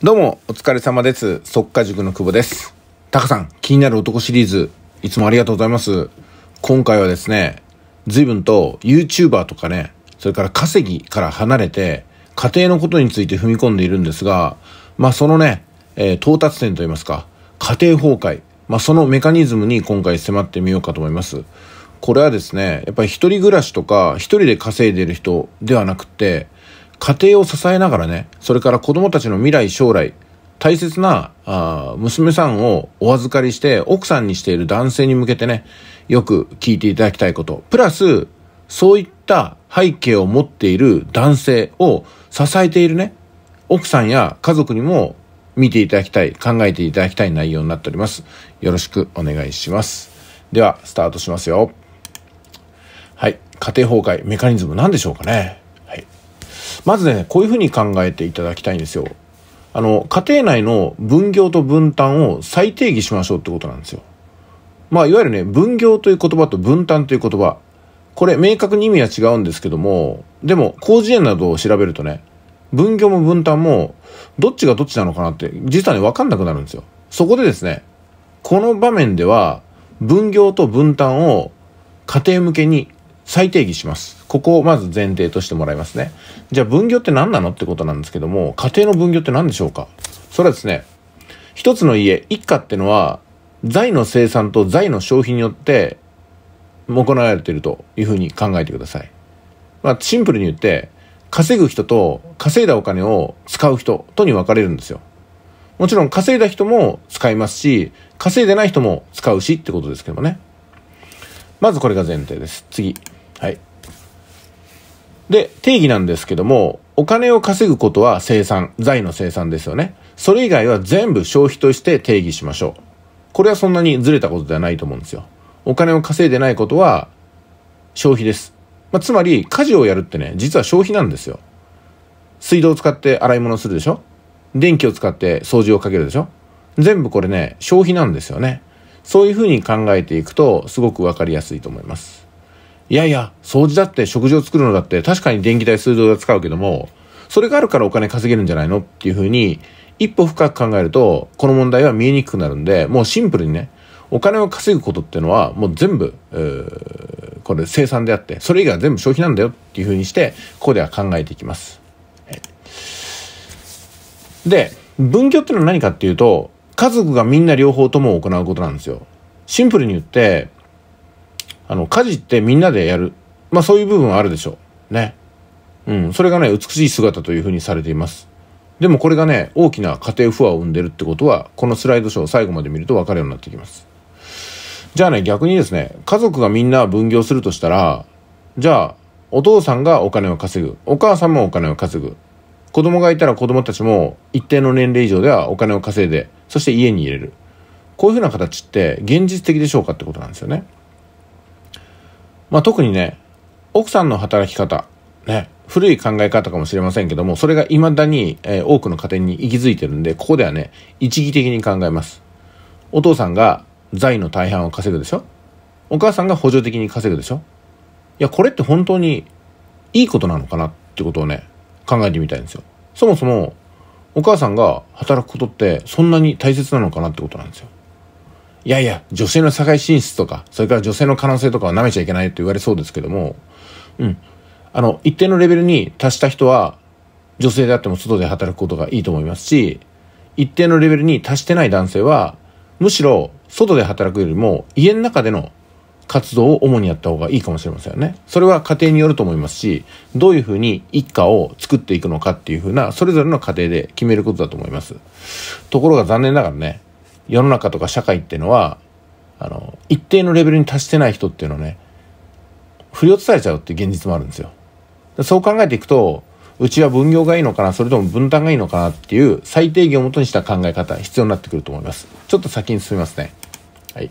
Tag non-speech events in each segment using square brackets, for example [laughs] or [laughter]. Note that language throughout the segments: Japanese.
どうも、お疲れ様です。速化塾の久保です。タカさん、気になる男シリーズ、いつもありがとうございます。今回はですね、随分と YouTuber とかね、それから稼ぎから離れて、家庭のことについて踏み込んでいるんですが、まあそのね、えー、到達点といいますか、家庭崩壊、まあそのメカニズムに今回迫ってみようかと思います。これはですね、やっぱり一人暮らしとか、一人で稼いでる人ではなくて、家庭を支えながらね、それから子供たちの未来、将来、大切なあ娘さんをお預かりして奥さんにしている男性に向けてね、よく聞いていただきたいこと。プラス、そういった背景を持っている男性を支えているね、奥さんや家族にも見ていただきたい、考えていただきたい内容になっております。よろしくお願いします。では、スタートしますよ。はい。家庭崩壊、メカニズム何でしょうかねまずね、こういうふうに考えていただきたいんですよ。あの、家庭内の分業と分担を再定義しましょうってことなんですよ。まあ、いわゆるね、分業という言葉と分担という言葉。これ、明確に意味は違うんですけども、でも、広辞苑などを調べるとね、分業も分担も、どっちがどっちなのかなって、実はね、わかんなくなるんですよ。そこでですね、この場面では、分業と分担を家庭向けに再定義します。ここをまず前提としてもらいますね。じゃあ分業って何なのってことなんですけども、家庭の分業って何でしょうかそれはですね、一つの家、一家ってのは、財の生産と財の消費によって行われているというふうに考えてください。まあ、シンプルに言って、稼ぐ人と稼いだお金を使う人とに分かれるんですよ。もちろん稼いだ人も使いますし、稼いでない人も使うしってことですけどもね。まずこれが前提です。次。はい。で、定義なんですけども、お金を稼ぐことは生産、財の生産ですよね。それ以外は全部消費として定義しましょう。これはそんなにずれたことではないと思うんですよ。お金を稼いでないことは消費です。まあ、つまり、家事をやるってね、実は消費なんですよ。水道を使って洗い物するでしょ電気を使って掃除をかけるでしょ全部これね、消費なんですよね。そういうふうに考えていくと、すごくわかりやすいと思います。いやいや、掃除だって食事を作るのだって確かに電気代水道代使うけども、それがあるからお金稼げるんじゃないのっていうふうに、一歩深く考えると、この問題は見えにくくなるんで、もうシンプルにね、お金を稼ぐことっていうのは、もう全部、これ生産であって、それ以外は全部消費なんだよっていうふうにして、ここでは考えていきます。で、分業っていうのは何かっていうと、家族がみんな両方とも行うことなんですよ。シンプルに言って、あの、家事ってみんなでやる。まあそういう部分はあるでしょう。ね。うん。それがね、美しい姿というふうにされています。でもこれがね、大きな家庭不和を生んでるってことは、このスライドショーを最後まで見ると分かるようになってきます。じゃあね、逆にですね、家族がみんな分業するとしたら、じゃあ、お父さんがお金を稼ぐ。お母さんもお金を稼ぐ。子供がいたら子供たちも一定の年齢以上ではお金を稼いで、そして家に入れる。こういうふうな形って現実的でしょうかってことなんですよね。まあ、特にね、奥さんの働き方、ね、古い考え方かもしれませんけども、それが未だに、えー、多くの家庭に息づいてるんで、ここではね、一義的に考えます。お父さんが財の大半を稼ぐでしょお母さんが補助的に稼ぐでしょいや、これって本当にいいことなのかなってことをね、考えてみたいんですよ。そもそも、お母さんが働くことってそんなに大切なのかなってことなんですよ。いやいや、女性の社会進出とか、それから女性の可能性とかは舐めちゃいけないと言われそうですけども、うん。あの、一定のレベルに達した人は、女性であっても外で働くことがいいと思いますし、一定のレベルに達してない男性は、むしろ外で働くよりも家の中での活動を主にやった方がいいかもしれませんね。それは家庭によると思いますし、どういうふうに一家を作っていくのかっていうふうな、それぞれの家庭で決めることだと思います。ところが残念ながらね、世の中とか社会っていうのは、あの、一定のレベルに達してない人っていうのはね、振り落とされちゃうっていう現実もあるんですよ。そう考えていくと、うちは分業がいいのかな、それとも分担がいいのかなっていう最低限をもとにした考え方、必要になってくると思います。ちょっと先に進みますね。はい。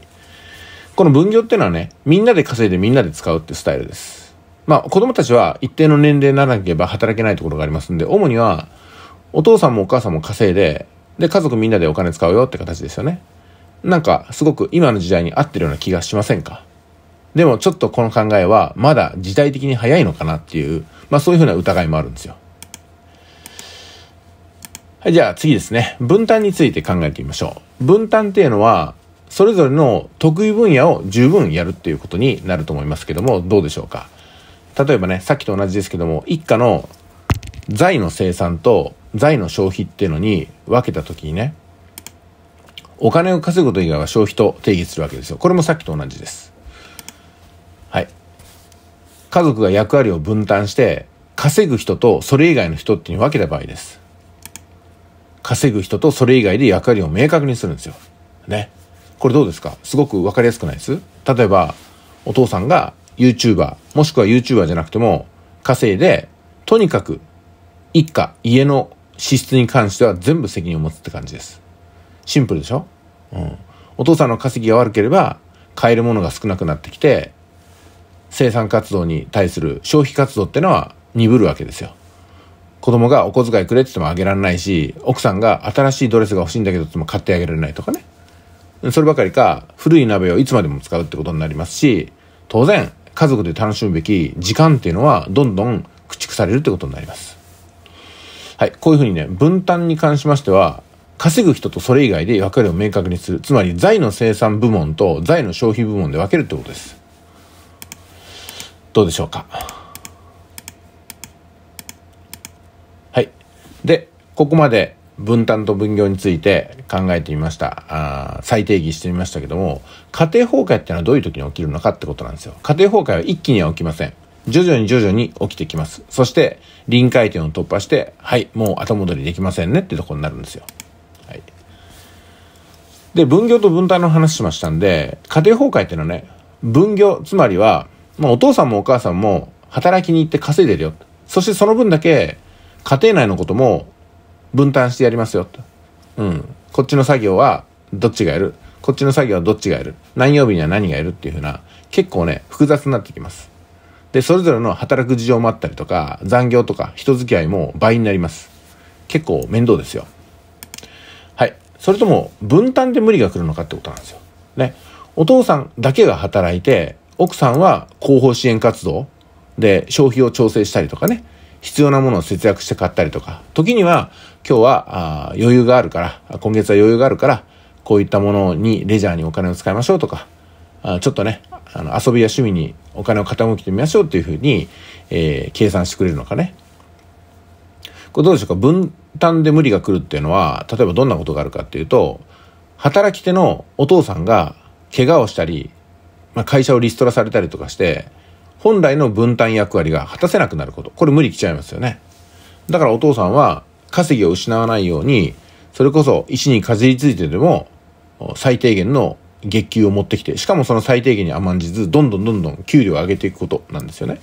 この分業っていうのはね、みんなで稼いでみんなで使うってスタイルです。まあ、子供たちは一定の年齢にならなければ働けないところがありますんで、主には、お父さんもお母さんも稼いで、で、家族みんなでお金使うよって形ですよね。なんか、すごく今の時代に合ってるような気がしませんかでもちょっとこの考えはまだ時代的に早いのかなっていう、まあそういうふうな疑いもあるんですよ。はい、じゃあ次ですね。分担について考えてみましょう。分担っていうのは、それぞれの得意分野を十分やるっていうことになると思いますけども、どうでしょうか。例えばね、さっきと同じですけども、一家の財の生産と財の消費っていうのに分けた時にね、お金を稼ぐこと以外は消費と定義するわけですよ。これもさっきと同じです。はい。家族が役割を分担して、稼ぐ人とそれ以外の人っていうに分けた場合です。稼ぐ人とそれ以外で役割を明確にするんですよ。ね。これどうですかすごく分かりやすくないです例えば、お父さんが YouTuber、もしくは YouTuber じゃなくても、稼いで、とにかく、一家、家の支出に関しては全部責任を持つって感じです。シンプルでしょうん。お父さんの稼ぎが悪ければ、買えるものが少なくなってきて、生産活動に対する消費活動ってのは鈍るわけですよ。子供がお小遣いくれって言ってもあげられないし、奥さんが新しいドレスが欲しいんだけどっても買ってあげられないとかね。そればかりか、古い鍋をいつまでも使うってことになりますし、当然、家族で楽しむべき時間っていうのはどんどん駆逐されるってことになります。はい、こういうふうにね、分担に関しましては、稼ぐ人とそれ以外で分かれを明確にする。つまり、財の生産部門と財の消費部門で分けるってことです。どうでしょうか。はい。で、ここまで分担と分業について考えてみました。あ再定義してみましたけども、家庭崩壊っていうのはどういう時に起きるのかってことなんですよ。家庭崩壊は一気には起きません。徐々に徐々に起きてきます。そして、臨界点を突破して、はい、もう後戻りできませんねってとこになるんですよ。はい。で、分業と分担の話しましたんで、家庭崩壊っていうのはね、分業、つまりは、まあ、お父さんもお母さんも働きに行って稼いでるよ。そしてその分だけ、家庭内のことも分担してやりますよ。うん。こっちの作業はどっちがやる。こっちの作業はどっちがやる。何曜日には何がやるっていうふうな、結構ね、複雑になってきます。で、それぞれの働く事情もあったりとか、残業とか人付き合いも倍になります。結構面倒ですよ。はい。それとも分担で無理が来るのかってことなんですよ。ね。お父さんだけが働いて、奥さんは後方支援活動で消費を調整したりとかね。必要なものを節約して買ったりとか、時には今日はあ余裕があるから、今月は余裕があるから、こういったものにレジャーにお金を使いましょうとか、あちょっとねあの遊びや趣味にお金を傾けてみましょうっていうふうに、えー、計算してくれるのかね。これどうでしょうか分担で無理が来るっていうのは例えばどんなことがあるかっていうと働き手のお父さんが怪我をしたり、まあ、会社をリストラされたりとかして本来の分担役割が果たせなくなることこれ無理来ちゃいますよね。だからお父さんは稼ぎを失わないようにそれこそ石にかじりついてでも最低限の月給を持ってきて、しかもその最低限に甘んじず、どんどんどんどん給料を上げていくことなんですよね。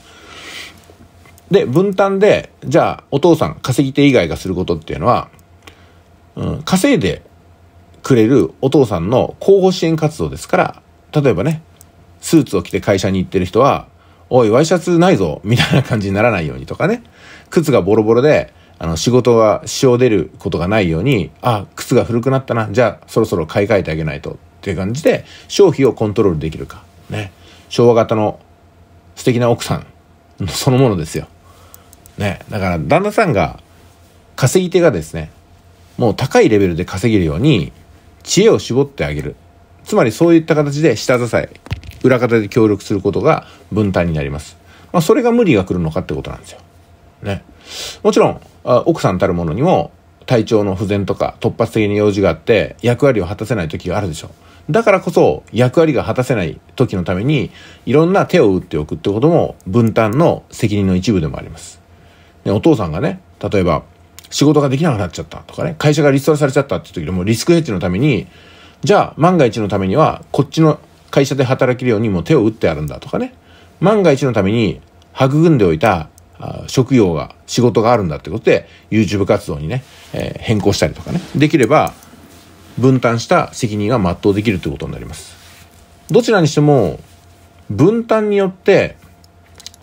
で、分担で、じゃあ、お父さん稼ぎ手以外がすることっていうのは、うん、稼いでくれるお父さんの候補支援活動ですから、例えばね、スーツを着て会社に行ってる人は、おい、ワイシャツないぞ、みたいな感じにならないようにとかね、靴がボロボロで、あの、仕事が支障出ることがないように、あ、靴が古くなったな、じゃあそろそろ買い替えてあげないとていう感じで消費をコントロールできるか。ね。昭和型の素敵な奥さんそのものですよ。ね。だから旦那さんが稼ぎ手がですね、もう高いレベルで稼げるように知恵を絞ってあげる。つまりそういった形で下支え、裏方で協力することが分担になります。まあ、それが無理が来るのかってことなんですよ。ね。もちろん、奥さんたるものにも体調の不全とか突発的に用事があって役割を果たせない時があるでしょう。だからこそ役割が果たせない時のためにいろんな手を打っておくってことも分担の責任の一部でもあります。お父さんがね、例えば仕事ができなくなっちゃったとかね、会社がリストラされちゃったって時でもリスクヘッジのために、じゃあ万が一のためにはこっちの会社で働けるようにも手を打ってあるんだとかね、万が一のために育んでおいた職業が、仕事があるんだってことで、YouTube 活動にね、えー、変更したりとかね、できれば、分担した責任が全うできるということになります。どちらにしても、分担によって、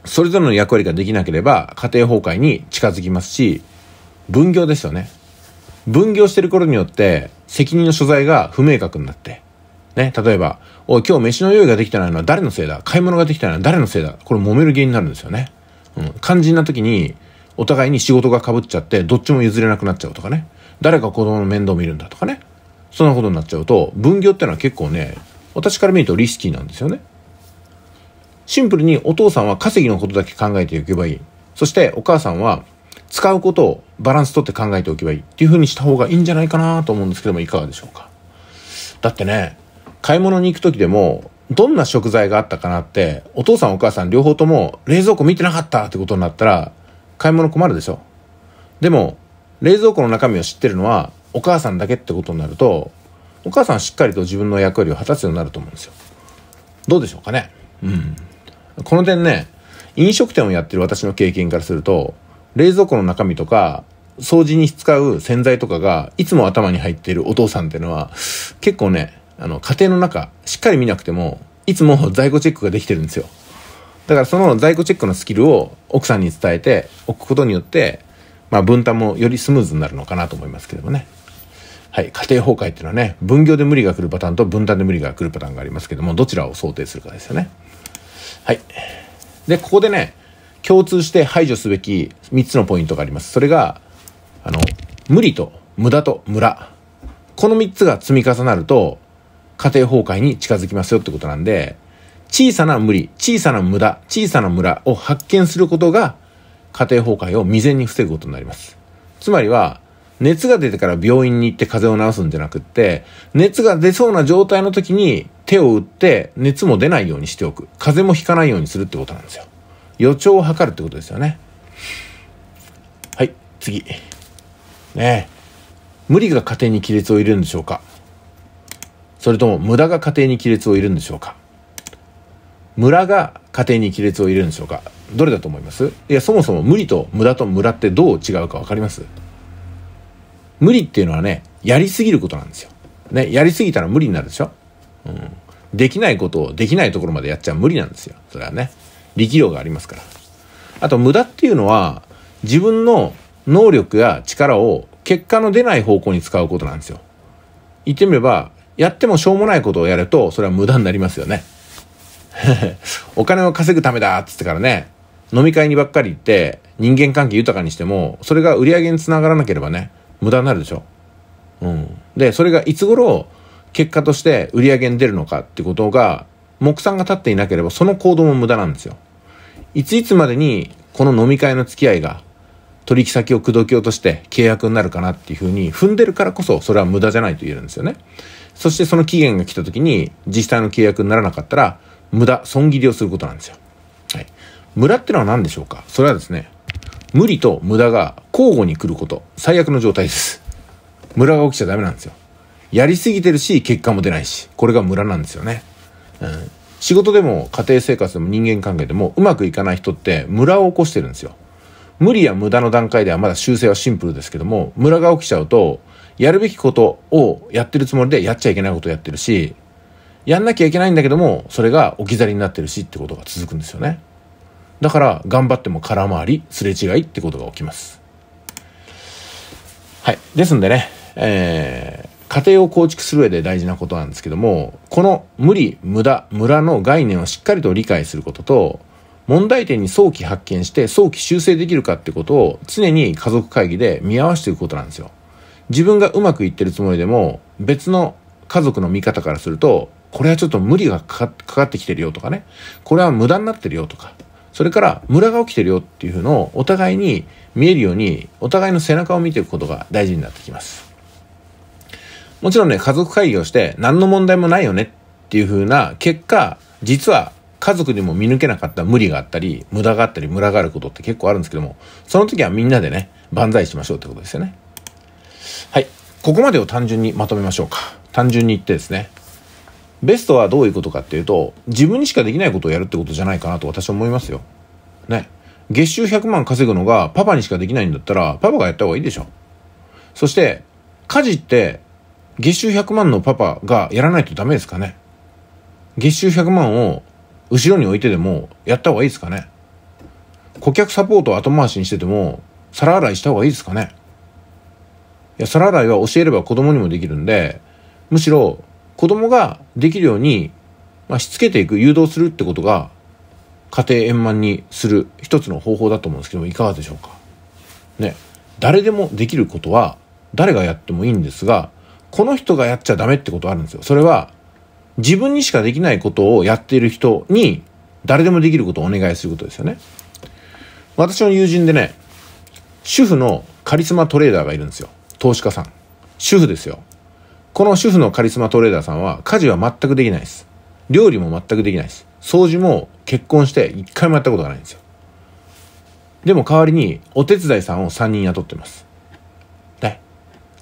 それぞれの役割ができなければ、家庭崩壊に近づきますし、分業ですよね。分業してる頃によって、責任の所在が不明確になって、ね、例えば、おい、今日飯の用意ができてないのは誰のせいだ買い物ができてないのは誰のせいだこれ揉める原因になるんですよね。うん。肝心な時に、お互いに仕事が被っちゃって、どっちも譲れなくなっちゃうとかね。誰が子供の面倒を見るんだとかね。そんなことになっちゃうと分業ってのは結構ね私から見るとリスキーなんですよね。シンプルにお父さんは稼ぎのことだけ考えておけばいい。そしてお母さんは使うことをバランスとって考えておけばいいっていう風にした方がいいんじゃないかなと思うんですけどもいかがでしょうか。だってね、買い物に行く時でもどんな食材があったかなってお父さんお母さん両方とも冷蔵庫見てなかったってことになったら買い物困るでしょ。でも冷蔵庫の中身を知ってるのはお母さんだけってことになるとお母さんしっかりと自分の役割を果たすようになると思うんですよどうでしょうかねうんこの点ね飲食店をやってる私の経験からすると冷蔵庫の中身とか掃除に使う洗剤とかがいつも頭に入っているお父さんっていうのは結構ねあの家庭の中しっかり見なくてもいつも在庫チェックができてるんですよだからその在庫チェックのスキルを奥さんに伝えておくことによって、まあ、分担もよりスムーズになるのかなと思いますけどもね。はい、家庭崩壊っていうのはね、分業で無理が来るパターンと分担で無理が来るパターンがありますけども、どちらを想定するかですよね。はい。で、ここでね、共通して排除すべき3つのポイントがあります。それが、あの、無理と無駄とムこの3つが積み重なると、家庭崩壊に近づきますよってことなんで、小さな無理、小さな無駄、小さな無駄を発見することが、家庭崩壊を未然に防ぐことになります。つまりは、熱が出てから病院に行って風邪を治すんじゃなくって、熱が出そうな状態の時に手を打って熱も出ないようにしておく。風邪もひかないようにするってことなんですよ。予兆を測るってことですよね。はい、次。ね無理が家庭に亀裂を入れるんでしょうかそれとも無駄が家庭に亀裂を入れるんでしょうか村が家庭に亀裂を入れるんでしょうかどれだと思いますいや、そもそも無理と無駄と無駄ってどう違うか分かります無理っていうのはね、やりすぎることなんですよ。ね、やりすぎたら無理になるでしょうん。できないことをできないところまでやっちゃ無理なんですよ。それはね。力量がありますから。あと無駄っていうのは、自分の能力や力を結果の出ない方向に使うことなんですよ。言ってみれば、やってもしょうもないことをやると、それは無駄になりますよね。[laughs] お金を稼ぐためだっつってからね、飲み会にばっかり行って、人間関係豊かにしても、それが売り上げにつながらなければね、無駄になるでしょ。うん、でそれがいつ頃結果として売り上げに出るのかってことが目算が立っていなければその行動も無駄なんですよ。いついつまでにこの飲み会の付き合いが取引先を口説き落として契約になるかなっていうふうに踏んでるからこそそれは無駄じゃないと言えるんですよね。そしてその期限が来た時に実際の契約にならなかったら無駄、損切りをすることなんですよ。はい。無駄ってのは何でしょうかそれはですね、無理と無駄が交互に来ること、最悪の状態です。ムラが起きちゃダメなんですよ。やりすぎてるし、結果も出ないし、これがムラなんですよね。うん。仕事でも家庭生活でも人間関係でもうまくいかない人ってムラを起こしてるんですよ。無理や無駄の段階ではまだ修正はシンプルですけども、ムラが起きちゃうと、やるべきことをやってるつもりでやっちゃいけないことをやってるし、やんなきゃいけないんだけども、それが置き去りになってるしってことが続くんですよね。だから頑張っても空回り、すれ違いってことが起きます。はい。ですんでね、えー、家庭を構築する上で大事なことなんですけども、この無理、無駄、村の概念をしっかりと理解することと、問題点に早期発見して早期修正できるかってことを常に家族会議で見合わせていくことなんですよ。自分がうまくいってるつもりでも別の家族の見方からするとこれはちょっと無理がかかってきてるよとかねこれは無駄になってるよとかそれからムラが起きてるよっていうのをお互いに見えるようにお互いの背中を見ていくことが大事になってきますもちろんね家族会議をして何の問題もないよねっていう風な結果実は家族でも見抜けなかった無理があったり無駄があったりムラがあることって結構あるんですけどもその時はみんなでね万歳しましょうってことですよねはいここまでを単純にまとめましょうか単純に言ってですねベストはどういうことかっていうと、自分にしかできないことをやるってことじゃないかなと私は思いますよ。ね。月収100万稼ぐのがパパにしかできないんだったら、パパがやった方がいいでしょ。そして、家事って、月収100万のパパがやらないとダメですかね。月収100万を後ろに置いてでもやった方がいいですかね。顧客サポートを後回しにしてても、皿洗いした方がいいですかね。いや、皿洗いは教えれば子供にもできるんで、むしろ子供ができるように、まあ、しつけていく、誘導するってことが、家庭円満にする一つの方法だと思うんですけども、いかがでしょうか。ね。誰でもできることは、誰がやってもいいんですが、この人がやっちゃダメってことあるんですよ。それは、自分にしかできないことをやっている人に、誰でもできることをお願いすることですよね。私の友人でね、主婦のカリスマトレーダーがいるんですよ。投資家さん。主婦ですよ。この主婦のカリスマトレーダーさんは家事は全くできないです。料理も全くできないです。掃除も結婚して一回もやったことがないんですよ。でも代わりにお手伝いさんを3人雇ってます。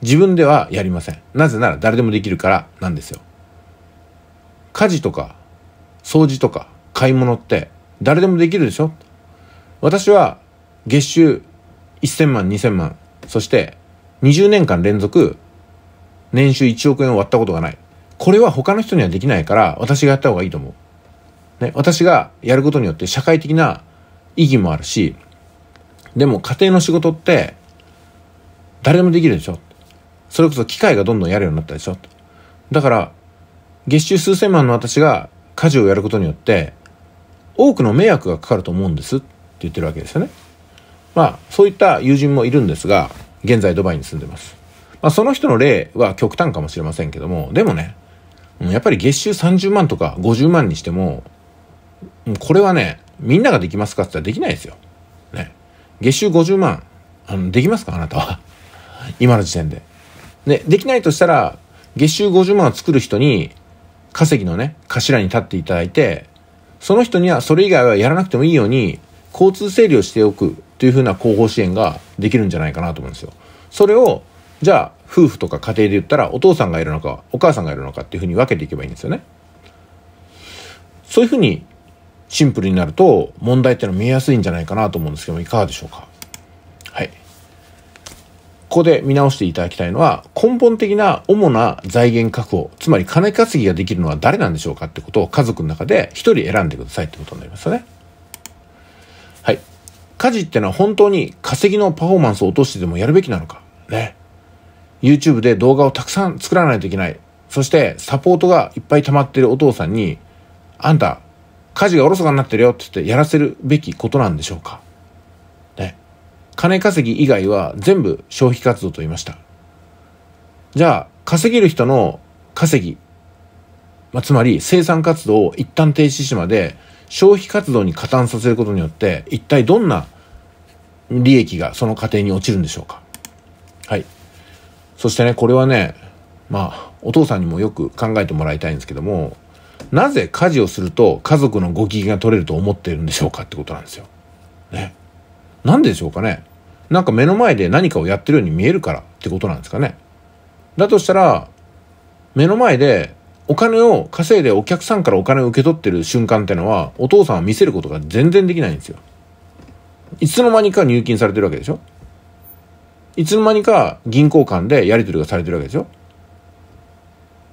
自分ではやりません。なぜなら誰でもできるからなんですよ。家事とか掃除とか買い物って誰でもできるでしょ私は月収1000万2000万そして20年間連続年収1億円を割ったことがない。これは他の人にはできないから、私がやった方がいいと思う。ね、私がやることによって社会的な意義もあるし、でも家庭の仕事って、誰でもできるでしょ。それこそ機械がどんどんやるようになったでしょ。だから、月収数千万の私が家事をやることによって、多くの迷惑がかかると思うんですって言ってるわけですよね。まあ、そういった友人もいるんですが、現在ドバイに住んでます。まあ、その人の例は極端かもしれませんけども、でもね、やっぱり月収30万とか50万にしても、これはね、みんなができますかって言ったらできないですよ。ね。月収50万、あの、できますかあなたは。[laughs] 今の時点で。で、できないとしたら、月収50万を作る人に、稼ぎのね、頭に立っていただいて、その人にはそれ以外はやらなくてもいいように、交通整理をしておくというふうな後方支援ができるんじゃないかなと思うんですよ。それをじゃあ夫婦とか家庭で言ったらお父さんがいるのかお母さんがいるのかっていうふうに分けていけばいいんですよね。そういうふうにシンプルになると問題っていうのは見えやすいんじゃないかなと思うんですけどもいかがでしょうかはいここで見直していただきたいのは根本的な主な財源確保つまり金稼ぎができるのは誰なんでしょうかってことを家族の中で一人選んでくださいってことになりますよねはい家事ってのは本当に稼ぎのパフォーマンスを落としてでもやるべきなのかね YouTube で動画をたくさん作らないといけない。そしてサポートがいっぱい溜まってるお父さんに、あんた、家事がおろそかになってるよって言ってやらせるべきことなんでしょうか。ね。金稼ぎ以外は全部消費活動と言いました。じゃあ、稼げる人の稼ぎ、まあ、つまり生産活動を一旦停止しまで消費活動に加担させることによって一体どんな利益がその過程に落ちるんでしょうかそしてね、これはね、まあ、お父さんにもよく考えてもらいたいんですけども、なぜ家事をすると家族のご機嫌が取れると思っているんでしょうかってことなんですよ。ね。なんででしょうかね。なんか目の前で何かをやってるように見えるからってことなんですかね。だとしたら、目の前でお金を稼いでお客さんからお金を受け取ってる瞬間ってのは、お父さんは見せることが全然できないんですよ。いつの間にか入金されてるわけでしょいつの間にか銀行間でやり取りがされてるわけですよ。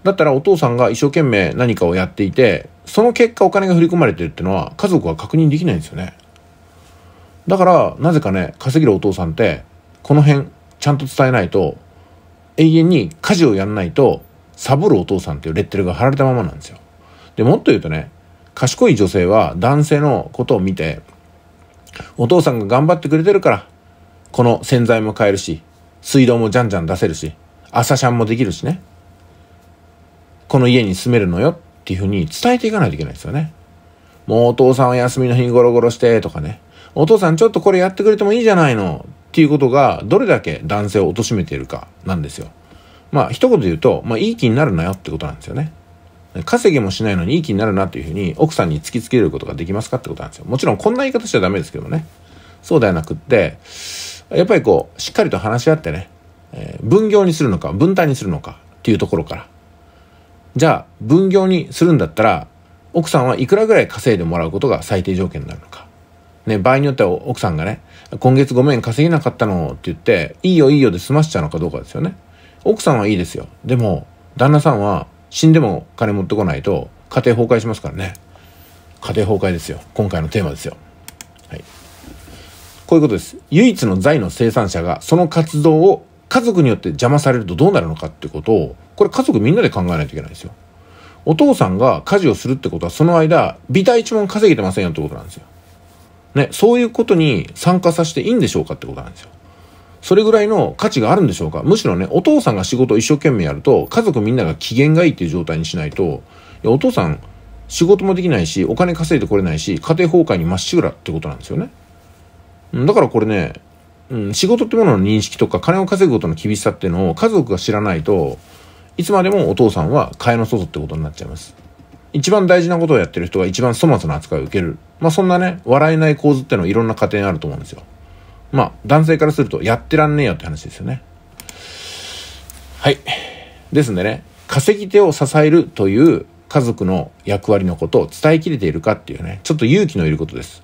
だったらお父さんが一生懸命何かをやっていて、その結果お金が振り込まれてるってのは家族は確認できないんですよね。だから、なぜかね、稼げるお父さんって、この辺、ちゃんと伝えないと、永遠に家事をやんないと、サボるお父さんっていうレッテルが貼られたままなんですよ。で、もっと言うとね、賢い女性は男性のことを見て、お父さんが頑張ってくれてるから、この洗剤も買えるし、水道もじゃんじゃん出せるし、朝シャンもできるしね。この家に住めるのよっていうふうに伝えていかないといけないですよね。もうお父さんは休みの日にゴロゴロしてとかね。お父さんちょっとこれやってくれてもいいじゃないのっていうことがどれだけ男性を貶めているかなんですよ。まあ一言で言うと、まあいい気になるなよってことなんですよね。稼ぎもしないのにいい気になるなっていうふうに奥さんに突きつけることができますかってことなんですよ。もちろんこんな言い方しちゃダメですけどね。そうではなくって、やっぱりこう、しっかりと話し合ってね、えー、分業にするのか、分担にするのかっていうところから。じゃあ、分業にするんだったら、奥さんはいくらぐらい稼いでもらうことが最低条件になるのか。ね、場合によっては奥さんがね、今月ごめん稼げなかったのって言って、いいよいいよで済ましちゃうのかどうかですよね。奥さんはいいですよ。でも、旦那さんは死んでも金持ってこないと家庭崩壊しますからね。家庭崩壊ですよ。今回のテーマですよ。はい。こういうことです。唯一の財の生産者が、その活動を家族によって邪魔されるとどうなるのかってことを、これ家族みんなで考えないといけないんですよ。お父さんが家事をするってことは、その間、ビタ一文稼げてませんよってことなんですよ。ね、そういうことに参加させていいんでしょうかってことなんですよ。それぐらいの価値があるんでしょうかむしろね、お父さんが仕事を一生懸命やると、家族みんなが機嫌がいいっていう状態にしないと、いやお父さん、仕事もできないし、お金稼いでこれないし、家庭崩壊にまっしぐらってことなんですよね。だからこれね、うん、仕事ってものの認識とか金を稼ぐことの厳しさっていうのを家族が知らないといつまでもお父さんは替えの外ってことになっちゃいます一番大事なことをやってる人が一番粗末な扱いを受けるまあそんなね笑えない構図ってのはいろんな家庭にあると思うんですよまあ男性からするとやってらんねえよって話ですよねはいですんでね稼ぎ手を支えるという家族の役割のことを伝えきれているかっていうねちょっと勇気のいることです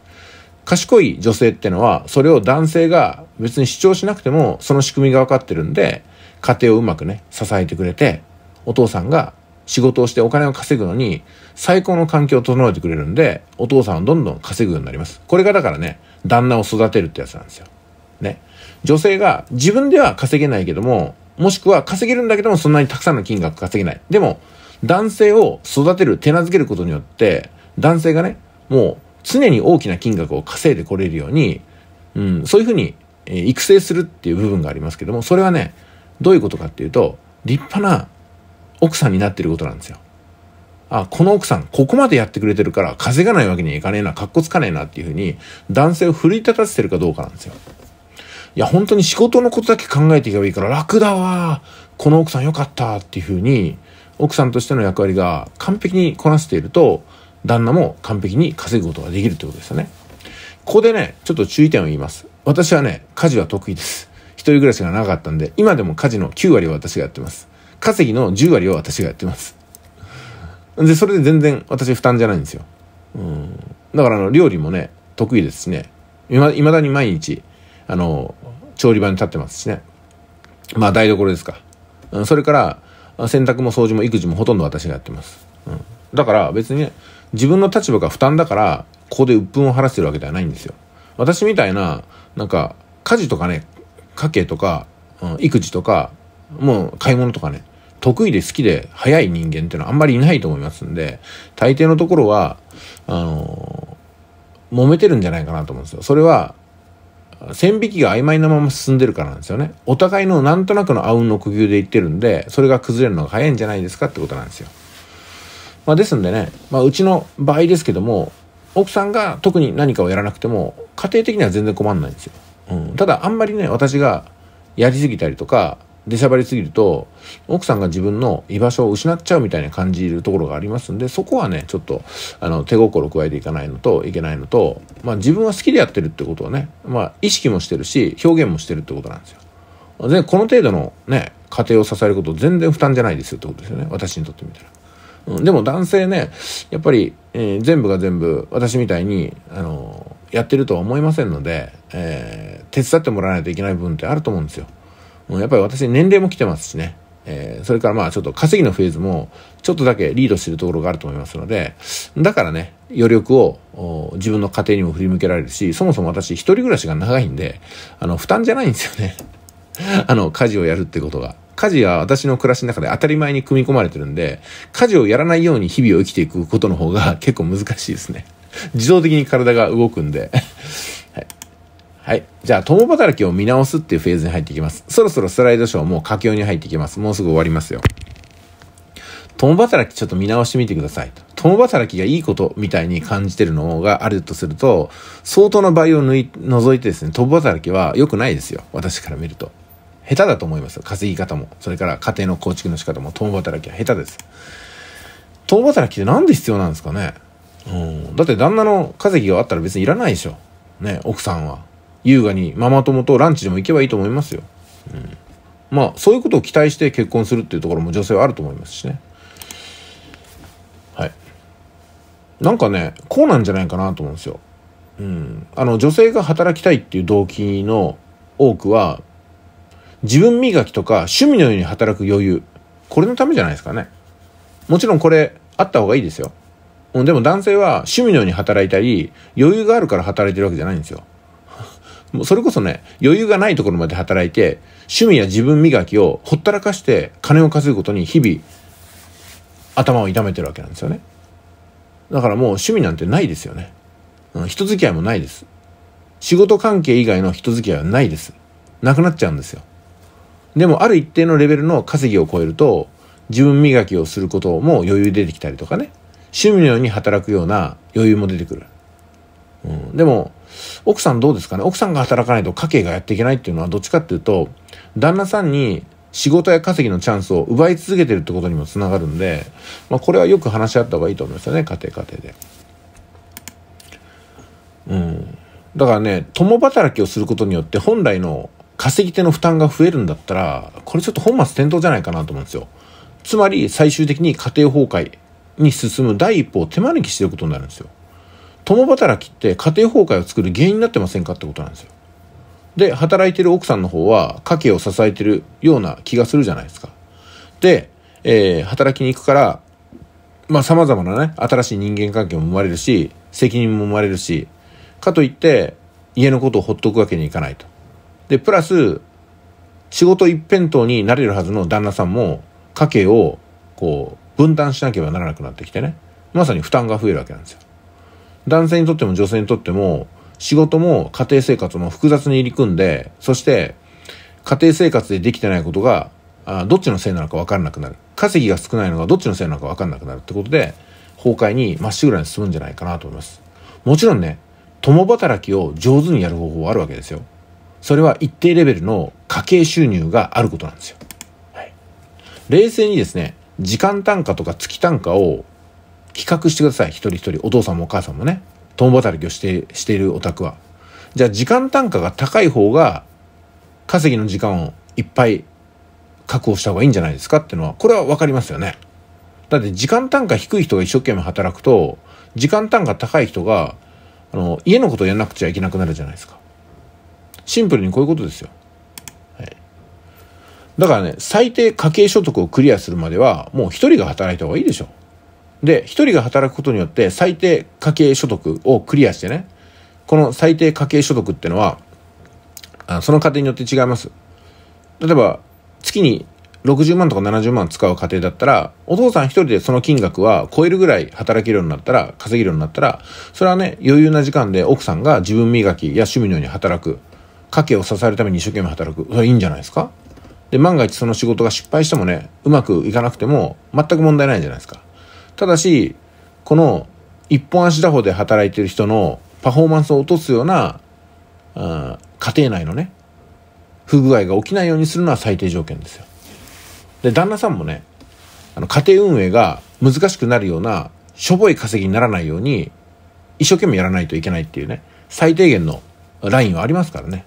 賢い女性ってのは、それを男性が別に主張しなくても、その仕組みが分かってるんで、家庭をうまくね、支えてくれて、お父さんが仕事をしてお金を稼ぐのに、最高の環境を整えてくれるんで、お父さんはどんどん稼ぐようになります。これがだからね、旦那を育てるってやつなんですよ。ね。女性が自分では稼げないけども、もしくは稼げるんだけどもそんなにたくさんの金額稼げない。でも、男性を育てる、手なずけることによって、男性がね、もう常に大きな金額を稼いでこれるように、うん、そういうふうに育成するっていう部分がありますけども、それはね、どういうことかっていうと、立派な奥さんになってることなんですよ。あ、この奥さん、ここまでやってくれてるから、稼がないわけにはいかねえな、かっこつかねえなっていうふうに、男性を奮い立たせてるかどうかなんですよ。いや、本当に仕事のことだけ考えていけばいいから、楽だわこの奥さんよかったっていうふうに、奥さんとしての役割が完璧にこなしていると、旦那も完璧に稼ぐことができるってことですよね。ここでね、ちょっと注意点を言います。私はね、家事は得意です。一人暮らしが長かったんで、今でも家事の9割を私がやってます。稼ぎの10割を私がやってます。で、それで全然私負担じゃないんですよ。うん。だからあの、料理もね、得意ですしね。いま、未だに毎日、あの、調理場に立ってますしね。まあ、台所ですか。うん、それから、洗濯も掃除も育児もほとんど私がやってます。うん。だから別にね、自分の立場が負担だから、ここで鬱憤を晴らしてるわけではないんですよ。私みたいな、なんか、家事とかね、家計とか、うん、育児とか、もう買い物とかね、得意で好きで早い人間っていうのはあんまりいないと思いますんで、大抵のところは、あのー、揉めてるんじゃないかなと思うんですよ。それは、線引きが曖昧なまま進んでるからなんですよね。お互いのなんとなくのあうんの呼吸で言ってるんで、それが崩れるのが早いんじゃないですかってことなんですよ。まあ、ですんでね、まあ、うちの場合ですけども、奥さんが特に何かをやらなくても、家庭的には全然困んないんですよ。うん、ただ、あんまりね、私がやりすぎたりとか、出しゃばりすぎると、奥さんが自分の居場所を失っちゃうみたいな感じるところがありますんで、そこはね、ちょっと、あの、手心を加えていかないのといけないのと、まあ自分は好きでやってるってことをね、まあ意識もしてるし、表現もしてるってことなんですよ。で、この程度のね、家庭を支えること全然負担じゃないですよってことですよね。私にとってみたら。うん、でも男性ね、やっぱり、えー、全部が全部私みたいに、あのー、やってるとは思いませんので、えー、手伝ってもらわないといけない部分ってあると思うんですよ。うん、やっぱり私年齢も来てますしね。えー、それからまあちょっと稼ぎのフェーズもちょっとだけリードしてるところがあると思いますので、だからね、余力を自分の家庭にも振り向けられるし、そもそも私一人暮らしが長いんで、あの、負担じゃないんですよね。[laughs] あの、家事をやるってことが。家事は私の暮らしの中で当たり前に組み込まれてるんで、家事をやらないように日々を生きていくことの方が [laughs] 結構難しいですね。自動的に体が動くんで。[laughs] はい。じゃあ、共働きを見直すっていうフェーズに入っていきます。そろそろスライドショーも佳境に入っていきます。もうすぐ終わりますよ。共働きちょっと見直してみてください共働きがいいことみたいに感じてるのがあるとすると、相当な場合を除いてですね、共働きは良くないですよ。私から見ると。下手だと思います稼ぎ方もそれから家庭の構築の仕方も共働きは下手です共働きって何で必要なんですかねうんだって旦那の稼ぎがあったら別にいらないでしょね奥さんは優雅にママ友とランチでも行けばいいと思いますよ、うん、まあそういうことを期待して結婚するっていうところも女性はあると思いますしねはいなんかねこうなんじゃないかなと思うんですようん、あの女性が働きたいっていう動機の多くは自分磨きとか趣味のように働く余裕。これのためじゃないですかね。もちろんこれ、あった方がいいですよ。でも男性は趣味のように働いたり、余裕があるから働いてるわけじゃないんですよ。[laughs] もうそれこそね、余裕がないところまで働いて、趣味や自分磨きをほったらかして金を稼ぐことに日々、頭を痛めてるわけなんですよね。だからもう趣味なんてないですよね。うん、人付き合いもないです。仕事関係以外の人付き合いはないです。なくなっちゃうんですよ。でもある一定のレベルの稼ぎを超えると、自分磨きをすることも余裕出てきたりとかね、趣味のように働くような余裕も出てくる。うん、でも、奥さんどうですかね奥さんが働かないと家計がやっていけないっていうのはどっちかっていうと、旦那さんに仕事や稼ぎのチャンスを奪い続けてるってことにもつながるんで、まあ、これはよく話し合った方がいいと思いますよね、家庭家庭で。うん。だからね、共働きをすることによって本来の稼ぎ手の負担が増えるんだったら、これちょっと本末転倒じゃないかなと思うんですよ。つまり、最終的に家庭崩壊に進む第一歩を手招きしてることになるんですよ。共働きって家庭崩壊を作る原因になってませんかってことなんですよ。で、働いてる奥さんの方は家計を支えてるような気がするじゃないですか。で、えー、働きに行くから、まあ様々なね、新しい人間関係も生まれるし、責任も生まれるし、かといって家のことをほっとくわけにいかないと。で、プラス、仕事一辺倒になれるはずの旦那さんも、家計を、こう、分担しなければならなくなってきてね。まさに負担が増えるわけなんですよ。男性にとっても女性にとっても、仕事も家庭生活も複雑に入り組んで、そして、家庭生活でできてないことが、あどっちのせいなのか分からなくなる。稼ぎが少ないのがどっちのせいなのか分かんなくなるってことで、崩壊にまっしぐらに進むんじゃないかなと思います。もちろんね、共働きを上手にやる方法はあるわけですよ。それは一定レベルの家計収入があることなんですよ。はい、冷静にですね、時間単価とか月単価を企画してください。一人一人。お父さんもお母さんもね。共働きをして、しているお宅は。じゃあ時間単価が高い方が稼ぎの時間をいっぱい確保した方がいいんじゃないですかっていうのは、これはわかりますよね。だって時間単価低い人が一生懸命働くと、時間単価高い人が、あの、家のことをやらなくちゃいけなくなるじゃないですか。シンプルにこういうことですよ。はい、だからね、最低家計所得をクリアするまでは、もう一人が働いた方がいいでしょ。で、一人が働くことによって、最低家計所得をクリアしてね、この最低家計所得ってのは、あその家庭によって違います。例えば、月に60万とか70万使う家庭だったら、お父さん一人でその金額は超えるぐらい働けるようになったら、稼げるようになったら、それはね、余裕な時間で奥さんが自分磨きや趣味のように働く。家計を支えるために一生懸命働く。それいいんじゃないですかで、万が一その仕事が失敗してもね、うまくいかなくても全く問題ないんじゃないですか。ただし、この一本足打法で働いてる人のパフォーマンスを落とすような、うん、家庭内のね、不具合が起きないようにするのは最低条件ですよ。で、旦那さんもね、あの家庭運営が難しくなるような、しょぼい稼ぎにならないように、一生懸命やらないといけないっていうね、最低限のラインはありますからね。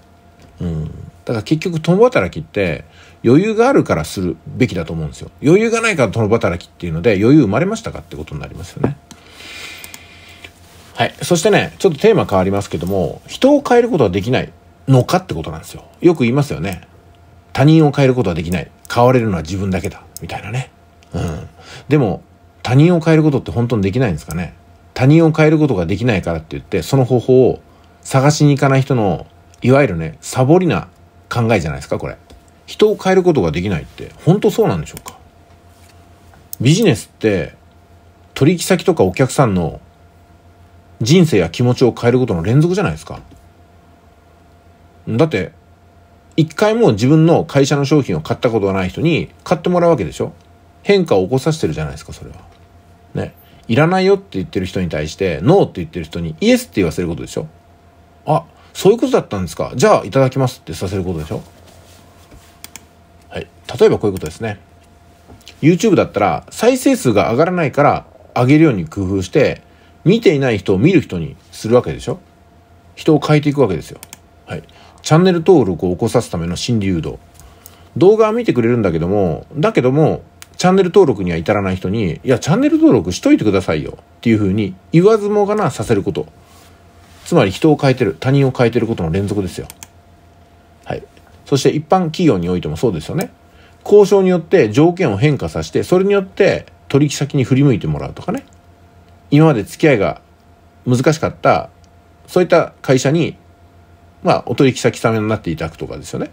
うん、だから結局共働きって余裕があるからするべきだと思うんですよ余裕がないから共働きっていうので余裕生まれましたかってことになりますよねはいそしてねちょっとテーマ変わりますけども人を変えることはできないのかってことなんですよよく言いますよね他人を変えることはできない変われるのは自分だけだみたいなねうんでも他人を変えることって本当にできないんですかね他人を変えることができないからって言ってその方法を探しに行かない人のいわゆるね、サボりな考えじゃないですか、これ。人を変えることができないって、本当そうなんでしょうかビジネスって、取引先とかお客さんの人生や気持ちを変えることの連続じゃないですか。だって、一回も自分の会社の商品を買ったことがない人に買ってもらうわけでしょ変化を起こさせてるじゃないですか、それは。ね。いらないよって言ってる人に対して、ノーって言ってる人にイエスって言わせることでしょあ、そういうことだったんですかじゃあいただきますってさせることでしょはい例えばこういうことですね YouTube だったら再生数が上がらないから上げるように工夫して見ていない人を見る人にするわけでしょ人を変えていくわけですよはいチャンネル登録を起こさすための心理誘導動画は見てくれるんだけどもだけどもチャンネル登録には至らない人に、いや、チャンネル登録しといてくださいよっていうふうに言わずもがなさせること。つまり人を変えてる他人を変えてることの連続ですよはいそして一般企業においてもそうですよね交渉によって条件を変化させてそれによって取引先に振り向いてもらうとかね今まで付き合いが難しかったそういった会社にまあお取引先様になっていただくとかですよね、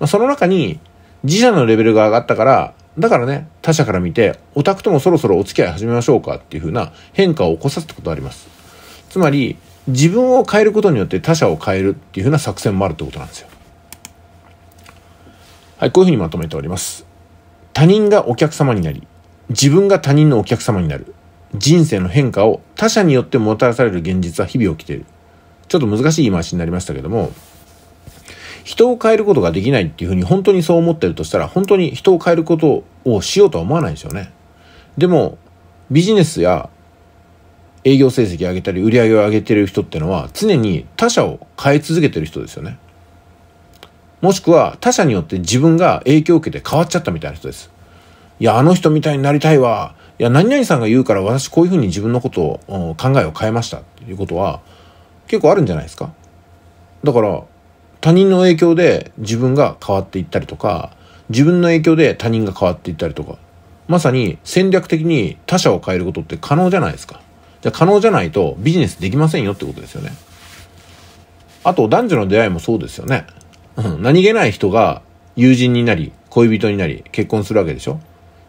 まあ、その中に自社のレベルが上がったからだからね他社から見てオタクともそろそろお付き合い始めましょうかっていうふうな変化を起こさせたことありますつまり自分を変えることによって他者を変えるっていうふうな作戦もあるってことなんですよ。はい、こういうふうにまとめております。他人がお客様になり、自分が他人のお客様になる。人生の変化を他者によってもたらされる現実は日々起きている。ちょっと難しい言い回しになりましたけども、人を変えることができないっていうふうに本当にそう思ってるとしたら、本当に人を変えることをしようとは思わないんですよね。でも、ビジネスや営業成績上げたり売り上げを上げてる人ってのは常に他者を変え続けてる人ですよね。もしくは他者によって自分が影響を受けて変わっちゃったみたいな人です。いや、あの人みたいになりたいわ。いや、何々さんが言うから私こういうふうに自分のことを、考えを変えましたっていうことは結構あるんじゃないですか。だから他人の影響で自分が変わっていったりとか、自分の影響で他人が変わっていったりとか、まさに戦略的に他者を変えることって可能じゃないですか。じゃ可能じゃないとビジネスできませんよってことですよね。あと男女の出会いもそうですよね。うん、何気ない人が友人になり、恋人になり、結婚するわけでしょ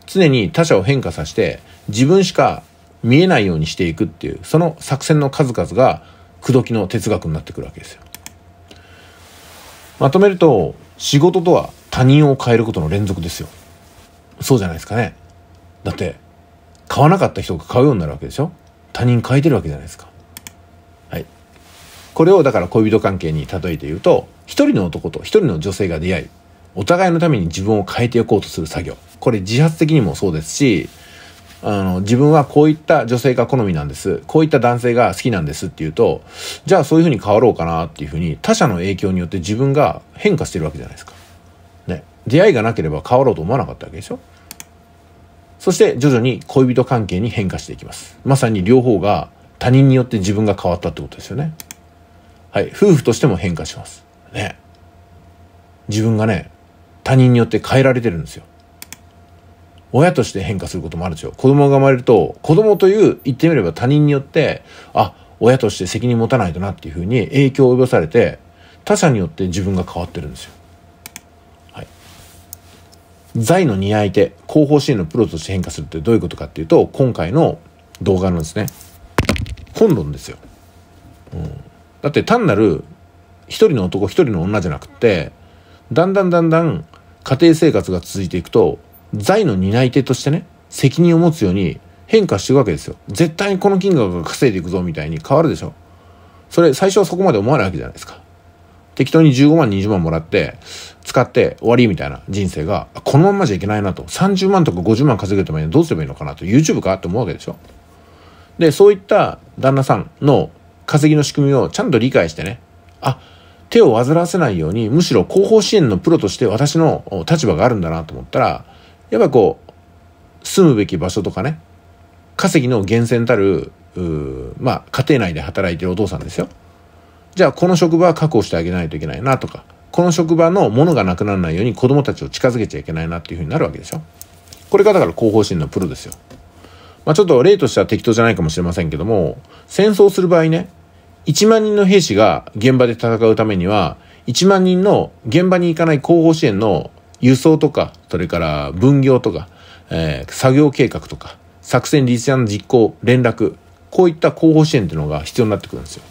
常に他者を変化させて、自分しか見えないようにしていくっていう、その作戦の数々が、口説きの哲学になってくるわけですよ。まとめると、仕事とは他人を変えることの連続ですよ。そうじゃないですかね。だって、買わなかった人が買うようになるわけでしょ他人変えてるわけじゃないですか。はい。これをだから恋人関係に例えて言うと、一人の男と一人の女性が出会い、お互いのために自分を変えていこうとする作業。これ自発的にもそうですし、あの、自分はこういった女性が好みなんです。こういった男性が好きなんですっていうと、じゃあそういうふうに変わろうかなっていうふうに、他者の影響によって自分が変化してるわけじゃないですか。ね。出会いがなければ変わろうと思わなかったわけでしょそして徐々に恋人関係に変化していきます。まさに両方が他人によって自分が変わったってことですよね。はい。夫婦としても変化します。ね。自分がね、他人によって変えられてるんですよ。親として変化することもあるんですよ。子供が生まれると、子供という、言ってみれば他人によって、あ、親として責任持たないとなっていうふうに影響を及ぼされて、他者によって自分が変わってるんですよ。財の担い手、後方支援のプロとして変化するってどういうことかっていうと、今回の動画のですね、本論ですよ。うん、だって単なる一人の男一人の女じゃなくって、だんだんだんだん家庭生活が続いていくと、財の担い手としてね、責任を持つように変化していくわけですよ。絶対にこの金額が稼いでいくぞみたいに変わるでしょ。それ最初はそこまで思わないわけじゃないですか。適当に15万20万もらって、使って終わりみたいな人生が、このままじゃいけないなと。30万とか50万稼げもいいのどうすればいいのかなと。YouTube かって思うわけでしょ。で、そういった旦那さんの稼ぎの仕組みをちゃんと理解してね、あ、手を煩わせないように、むしろ後方支援のプロとして私の立場があるんだなと思ったら、やっぱりこう、住むべき場所とかね、稼ぎの源泉たる、まあ、家庭内で働いてるお父さんですよ。じゃあ、この職場は確保してあげないといけないなとか、この職場のものがなくならないように子供たちを近づけちゃいけないなっていうふうになるわけでしょこれがだから広報心のプロですよ。まあ、ちょっと例としては適当じゃないかもしれませんけども、戦争する場合ね、1万人の兵士が現場で戦うためには、1万人の現場に行かない後方支援の輸送とか、それから分業とか、えー、作業計画とか、作戦立案実行、連絡、こういった後方支援っていうのが必要になってくるんですよ。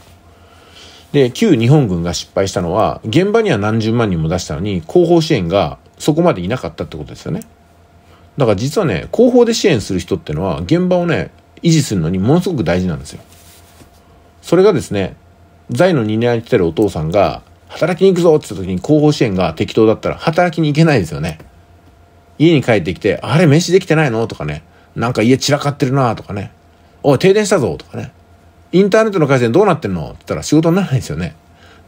で、旧日本軍が失敗したのは、現場には何十万人も出したのに、後方支援がそこまでいなかったってことですよね。だから実はね、後方で支援する人ってのは、現場をね、維持するのにものすごく大事なんですよ。それがですね、在の担い手てるお父さんが、働きに行くぞって言った時に後方支援が適当だったら、働きに行けないですよね。家に帰ってきて、あれ飯できてないのとかね、なんか家散らかってるなとかね、おい停電したぞとかね、インターネットの回線どうなってんのって言ったら仕事にならないですよね。だか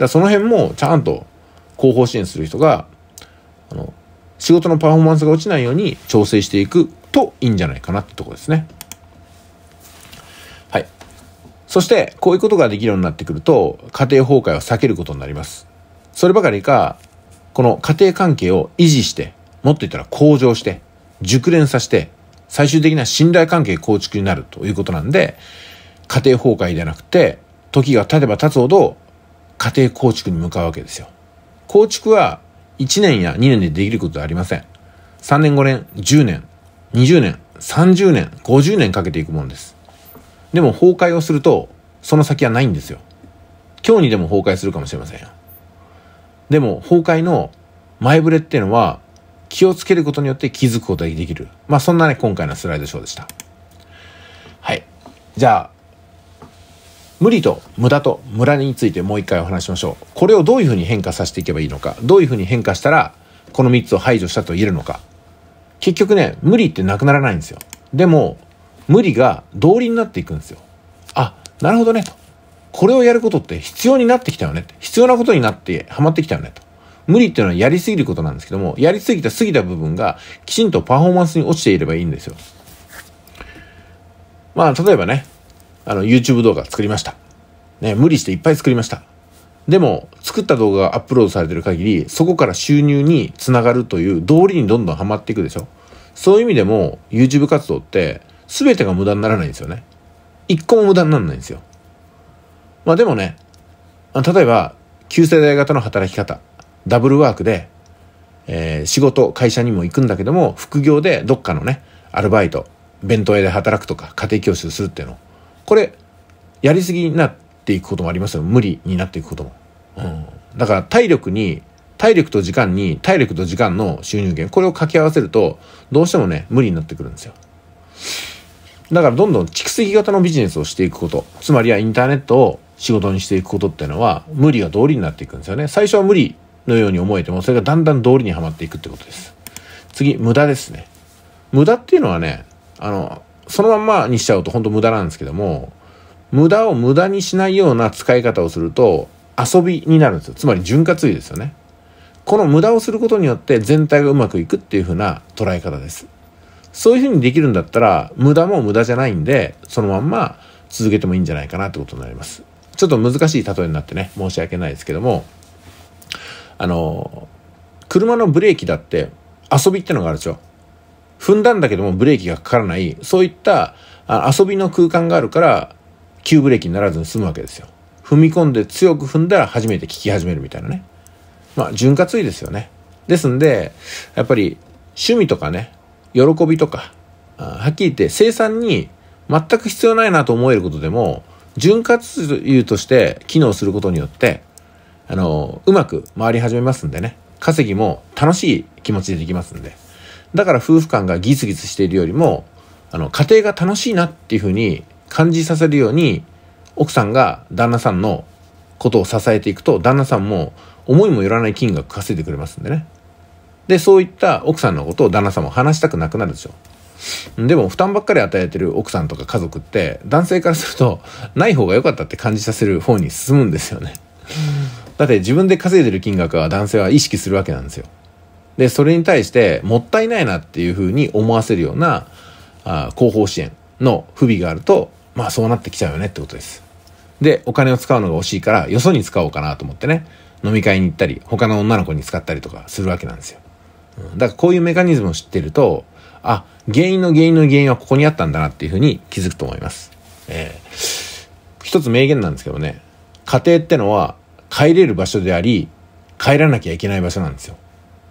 らその辺もちゃんと広報支援する人が、あの、仕事のパフォーマンスが落ちないように調整していくといいんじゃないかなってとこですね。はい。そして、こういうことができるようになってくると、家庭崩壊を避けることになります。そればかりか、この家庭関係を維持して、もっと言ったら向上して、熟練させて、最終的な信頼関係構築になるということなんで、家庭崩壊じゃなくて時が経てば経つほど家庭構築に向かうわけですよ構築は1年や2年でできることはありません3年5年10年20年30年50年かけていくものですでも崩壊をするとその先はないんですよ今日にでも崩壊するかもしれませんよでも崩壊の前触れっていうのは気をつけることによって気づくことができる。まあそんなね、今回のスライドショーでした。はい。じゃあ、無理と無駄と無駄についてもう一回お話しましょう。これをどういうふうに変化させていけばいいのか、どういうふうに変化したら、この3つを排除したと言えるのか。結局ね、無理ってなくならないんですよ。でも、無理が道理になっていくんですよ。あ、なるほどね、と。これをやることって必要になってきたよね。必要なことになってハマってきたよね。と。無理っていうのはやりすぎることなんですけども、やりすぎた過ぎた部分がきちんとパフォーマンスに落ちていればいいんですよ。まあ、例えばね、あの、YouTube 動画作りました。ね、無理していっぱい作りました。でも、作った動画がアップロードされてる限り、そこから収入につながるという、道理にどんどんハマっていくでしょ。そういう意味でも、YouTube 活動って、全てが無駄にならないんですよね。一個も無駄にならないんですよ。まあでもね、例えば、旧世代型の働き方、ダブルワークで、えー、仕事、会社にも行くんだけども、副業でどっかのね、アルバイト、弁当屋で働くとか、家庭教師をするっていうの。これ、やりすぎになっていくこともありますよ。無理になっていくことも。うん。だから体力に、体力と時間に、体力と時間の収入源、これを掛け合わせると、どうしてもね、無理になってくるんですよ。だからどんどん蓄積型のビジネスをしていくこと、つまりはインターネットを仕事にしていくことっていうのは、無理が道理になっていくんですよね。最初は無理のように思えても、それがだんだん道理にはまっていくってことです。次、無駄ですね。無駄っていうのはね、あの、そのまんまにしちゃうと本当無駄なんですけども、無駄を無駄にしないような使い方をすると遊びになるんですよ。つまり潤滑油ですよね。この無駄をすることによって全体がうまくいくっていう風な捉え方です。そういう風にできるんだったら、無駄も無駄じゃないんで、そのまんま続けてもいいんじゃないかなってことになります。ちょっと難しい例えになってね、申し訳ないですけども、あの、車のブレーキだって遊びってのがあるでしょ踏んだんだけどもブレーキがかからない、そういった遊びの空間があるから、急ブレーキにならずに済むわけですよ。踏み込んで強く踏んだら初めて聞き始めるみたいなね。まあ、潤滑油ですよね。ですんで、やっぱり趣味とかね、喜びとか、はっきり言って生産に全く必要ないなと思えることでも、潤滑油として機能することによって、あの、うまく回り始めますんでね、稼ぎも楽しい気持ちでできますんで。だから夫婦間がギスギスしているよりも、あの、家庭が楽しいなっていうふうに感じさせるように、奥さんが旦那さんのことを支えていくと、旦那さんも思いもよらない金額稼いでくれますんでね。で、そういった奥さんのことを旦那さんも話したくなくなるでしょ。でも負担ばっかり与えてる奥さんとか家族って男性からするとない方が良かったって感じさせる方に進むんですよね。だって自分で稼いでる金額は男性は意識するわけなんですよ。で、それに対してもったいないなっていうふうに思わせるような、あ後方支援の不備があると、まあそうなってきちゃうよねってことです。で、お金を使うのが惜しいから、よそに使おうかなと思ってね、飲み会に行ったり、他の女の子に使ったりとかするわけなんですよ。だからこういうメカニズムを知ってると、あ、原因の原因の原因はここにあったんだなっていうふうに気づくと思います。えー、一つ名言なんですけどね、家庭ってのは帰れる場所であり、帰らなきゃいけない場所なんですよ。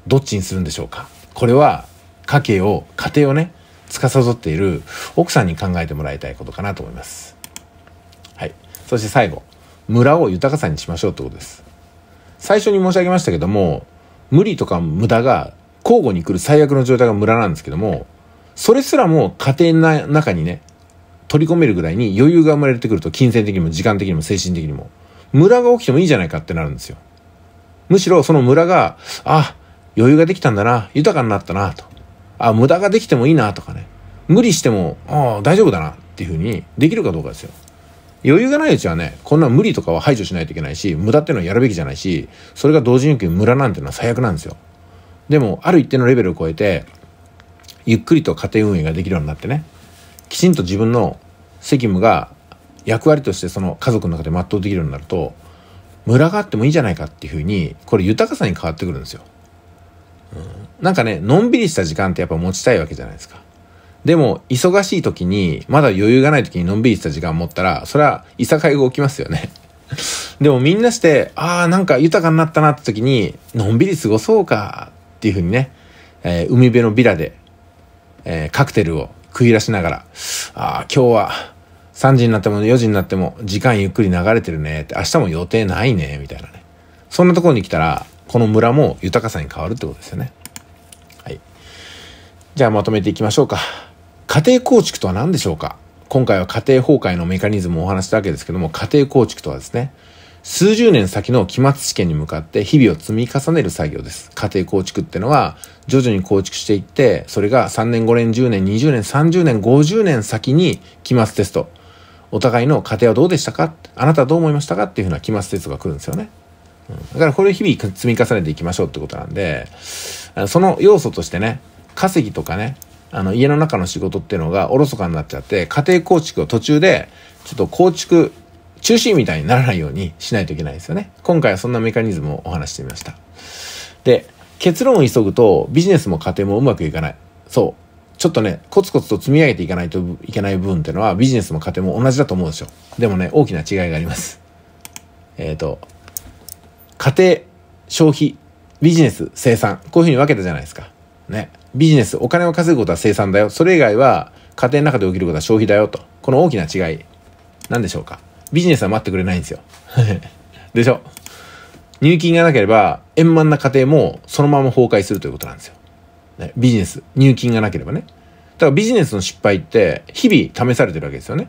どっちにするんでしょうかこれは家計を家庭をね司っている奥さんに考えてもらいたいことかなと思います。はい。そして最後、村を豊かさにしましょうってことです。最初に申し上げましたけども、無理とか無駄が交互に来る最悪の状態が村なんですけども、それすらも家庭の中にね、取り込めるぐらいに余裕が生まれてくると、金銭的にも時間的にも精神的にも、村が起きてもいいじゃないかってなるんですよ。むしろその村が、あ、余裕ができたんだな、豊かになったな、と。あ、無駄ができてもいいな、とかね。無理しても、ああ、大丈夫だな、っていうふうにできるかどうかですよ。余裕がないうちはね、こんな無理とかは排除しないといけないし、無駄っていうのはやるべきじゃないし、それが同時に無駄なんていうのは最悪なんですよ。でも、ある一定のレベルを超えて、ゆっくりと家庭運営ができるようになってね、きちんと自分の責務が役割としてその家族の中で全うできるようになると、ムラがあってもいいじゃないかっていうふうに、これ豊かさに変わってくるんですよ。うん、なんかね、のんびりした時間ってやっぱ持ちたいわけじゃないですか。でも、忙しい時に、まだ余裕がない時にのんびりした時間を持ったら、それは、いさかいが起きますよね。[laughs] でもみんなして、ああ、なんか豊かになったなって時に、のんびり過ごそうか、っていうふうにね、えー、海辺のビラで、えー、カクテルを食い出しながら、ああ、今日は3時になっても4時になっても時間ゆっくり流れてるねって、明日も予定ないね、みたいなね。そんなところに来たら、この村も豊かさに変わるってことですよね。はい。じゃあまとめていきましょうか。家庭構築とは何でしょうか今回は家庭崩壊のメカニズムをお話したわけですけども、家庭構築とはですね、数十年先の期末試験に向かって日々を積み重ねる作業です。家庭構築ってのは徐々に構築していって、それが3年、5年、10年、20年、30年、50年先に期末テスト。お互いの家庭はどうでしたかあなたはどう思いましたかっていうふうな期末テストが来るんですよね。うん、だからこれを日々積み重ねていきましょうってことなんで、その要素としてね、稼ぎとかね、あの家の中の仕事っていうのがおろそかになっちゃって、家庭構築を途中で、ちょっと構築、中心みたいにならないようにしないといけないですよね。今回はそんなメカニズムをお話してみました。で、結論を急ぐとビジネスも家庭もうまくいかない。そう。ちょっとね、コツコツと積み上げていかないといけない部分っていうのはビジネスも家庭も同じだと思うんですよ。でもね、大きな違いがあります。えっ、ー、と、家庭、消費、ビジネス、生産。こういうふうに分けたじゃないですか。ね。ビジネス、お金を稼ぐことは生産だよ。それ以外は家庭の中で起きることは消費だよと。この大きな違い、なんでしょうか。ビジネスは待ってくれないんですよ。[laughs] でしょ入金がなければ、円満な家庭もそのまま崩壊するということなんですよ。ね、ビジネス、入金がなければね。だからビジネスの失敗って、日々試されてるわけですよね。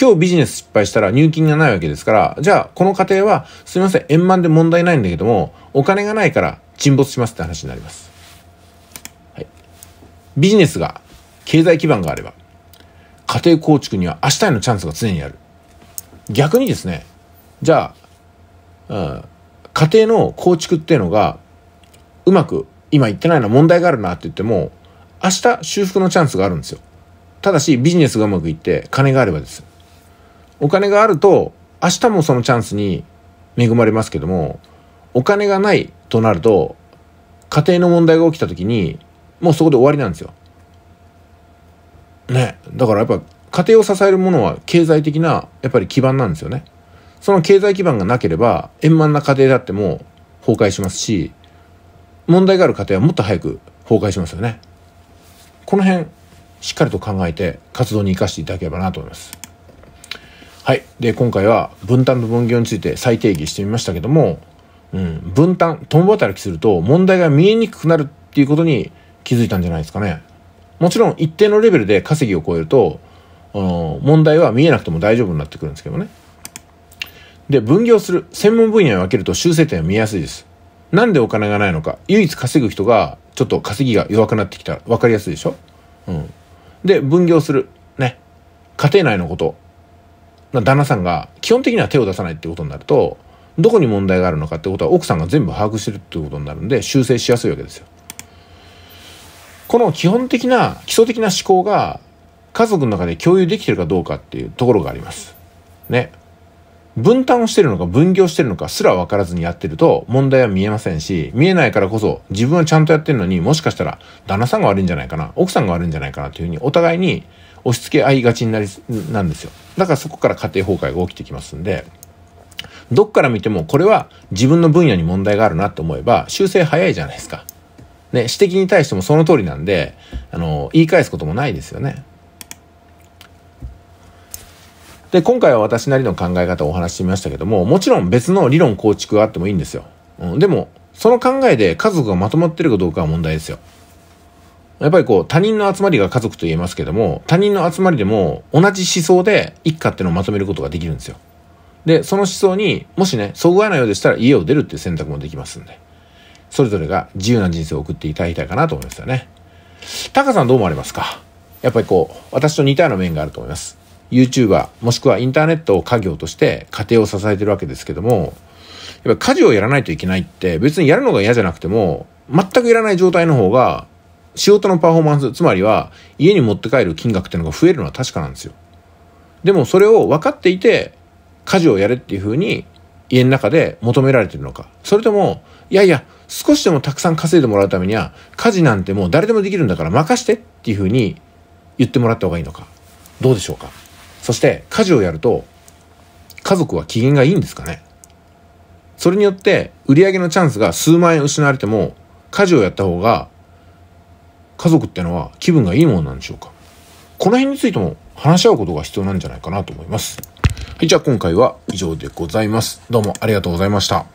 今日ビジネス失敗したら入金がないわけですから、じゃあこの家庭はすみません、円満で問題ないんだけども、お金がないから沈没しますって話になります。はい。ビジネスが経済基盤があれば、家庭構築には明日へのチャンスが常にある。逆にですね、じゃあ、うん、家庭の構築っていうのが、うまく、今言ってないな、問題があるなって言っても、明日修復のチャンスがあるんですよ。ただし、ビジネスがうまくいって、金があればです。お金があると明日もそのチャンスに恵まれますけどもお金がないとなると家庭の問題が起きた時にもうそこで終わりなんですよ。ねだからやっぱ家庭を支えるものは経済的なやっぱり基盤なんですよね。その経済基盤がなければ円満な家庭であっても崩壊しますし問題がある家庭はもっと早く崩壊しますよね。この辺しっかりと考えて活動に生かしていただければなと思います。はい。で、今回は分担と分業について再定義してみましたけども、うん、分担、共働きすると問題が見えにくくなるっていうことに気づいたんじゃないですかね。もちろん一定のレベルで稼ぎを超えると、問題は見えなくても大丈夫になってくるんですけどね。で、分業する。専門分野に分けると修正点は見えやすいです。なんでお金がないのか。唯一稼ぐ人が、ちょっと稼ぎが弱くなってきた。分かりやすいでしょうん。で、分業する。ね。家庭内のこと。旦那さんが基本的には手を出さないってことになるとどこに問題があるのかってことは奥さんが全部把握してるってことになるんで修正しやすいわけですよ。この基本的な基礎的な思考が家族の中で共有できてるかどうかっていうところがあります。ね。分担をしてるのか分業してるのかすら分からずにやってると問題は見えませんし、見えないからこそ自分はちゃんとやってるのにもしかしたら旦那さんが悪いんじゃないかな、奥さんが悪いんじゃないかなというふうにお互いに押し付け合いがちになりなんですよだからそこから家庭崩壊が起きてきますんでどっから見てもこれは自分の分野に問題があるなと思えば修正早いじゃないですか。ね、指摘に対してもその通りなんで、あの、言い返すこともないですよね。で、今回は私なりの考え方をお話ししましたけども、もちろん別の理論構築があってもいいんですよ。うん、でも、その考えで家族がまとまってるかどうかは問題ですよ。やっぱりこう、他人の集まりが家族と言えますけども、他人の集まりでも同じ思想で一家っていうのをまとめることができるんですよ。で、その思想にもしね、そぐわないようでしたら家を出るっていう選択もできますんで、それぞれが自由な人生を送っていただきたいかなと思いますよね。タカさんどう思われますかやっぱりこう、私と似たような面があると思います。YouTuber、もしくはインターネットを家業として家庭を支えてるわけですけども、やっぱ家事をやらないといけないって別にやるのが嫌じゃなくても、全くいらない状態の方が仕事のパフォーマンス、つまりは家に持って帰る金額っていうのが増えるのは確かなんですよ。でもそれを分かっていて、家事をやれっていうふうに家の中で求められてるのか。それとも、いやいや、少しでもたくさん稼いでもらうためには、家事なんてもう誰でもできるんだから任してっていうふうに言ってもらった方がいいのか。どうでしょうか。そして、家事をやると、家族は機嫌がいいんですかね。それによって、売り上げのチャンスが数万円失われても、家事をやった方が家族ってのは気分がいいものなんでしょうかこの辺についても話し合うことが必要なんじゃないかなと思います。はい、じゃあ今回は以上でございます。どうもありがとうございました。